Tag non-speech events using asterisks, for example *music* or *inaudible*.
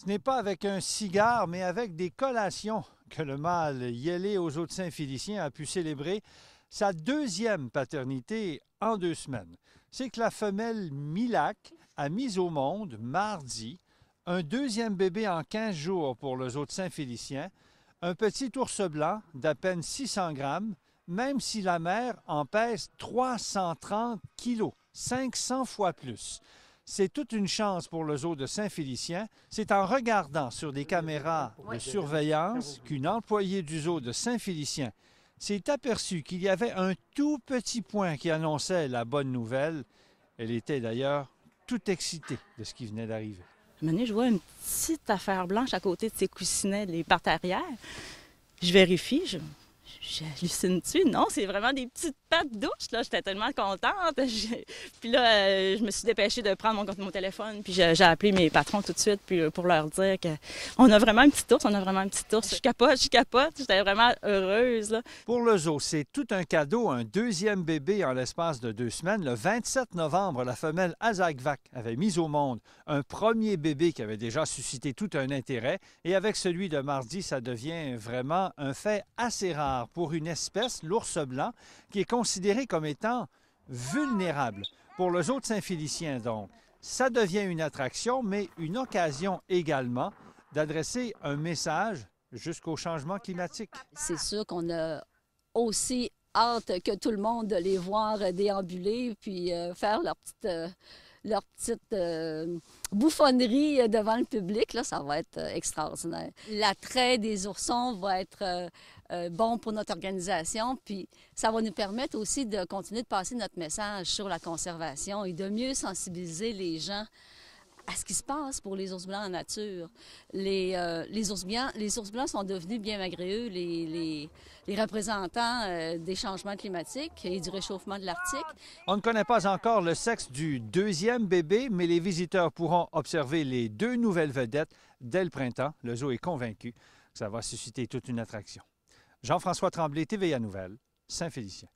Ce n'est pas avec un cigare, mais avec des collations que le mâle yélé aux eaux de Saint-Félicien a pu célébrer sa deuxième paternité en deux semaines. C'est que la femelle Milac a mis au monde, mardi, un deuxième bébé en 15 jours pour les zoo de Saint-Félicien, un petit ours blanc d'à peine 600 grammes, même si la mère en pèse 330 kilos, 500 fois plus c'est toute une chance pour le zoo de Saint-Félicien. C'est en regardant sur des caméras de surveillance qu'une employée du zoo de Saint-Félicien s'est aperçue qu'il y avait un tout petit point qui annonçait la bonne nouvelle. Elle était d'ailleurs tout excitée de ce qui venait d'arriver. Un je vois une petite affaire blanche à côté de ses coussinets, les pattes arrière. Je vérifie, je j'hallucine-tu? Non, c'est vraiment des petites pattes douches. Là. J'étais tellement contente. *laughs* puis là, euh, je me suis dépêchée de prendre mon, mon téléphone, puis j'ai, appelé mes patrons tout de suite euh, pour leur dire qu'on a vraiment une petite ours, on a vraiment un petit ours. Je capote, je capote. J'étais vraiment heureuse. Là. Pour le zoo, c'est tout un cadeau, un deuxième bébé en l'espace de deux semaines. Le 27 novembre, la femelle Azagvac avait mis au monde un premier bébé qui avait déjà suscité tout un intérêt. Et avec celui de mardi, ça devient vraiment un fait assez rare pour une espèce, l'ours blanc, qui est considérée comme étant vulnérable. Pour zoo de saint félicien donc, ça devient une attraction, mais une occasion également d'adresser un message jusqu'au changement climatique. C'est sûr qu'on a aussi hâte que tout le monde de les voir déambuler puis euh, faire leur petite, euh, leur petite euh, bouffonnerie devant le public. Là, ça va être extraordinaire. L'attrait des oursons va être euh, bon pour notre organisation. Puis ça va nous permettre aussi de continuer de passer notre message sur la conservation et de mieux sensibiliser les gens à ce qui se passe pour les ours blancs en nature. Les, euh, les, ours, blancs, les ours blancs sont devenus bien malgré eux les, les, les représentants euh, des changements climatiques et du réchauffement de l'Arctique. On ne connaît pas encore le sexe du deuxième bébé, mais les visiteurs pourront observer les deux nouvelles vedettes dès le printemps. Le zoo est convaincu que ça va susciter toute une attraction. Jean-François Tremblay, TVA Nouvelle, Saint-Félicien.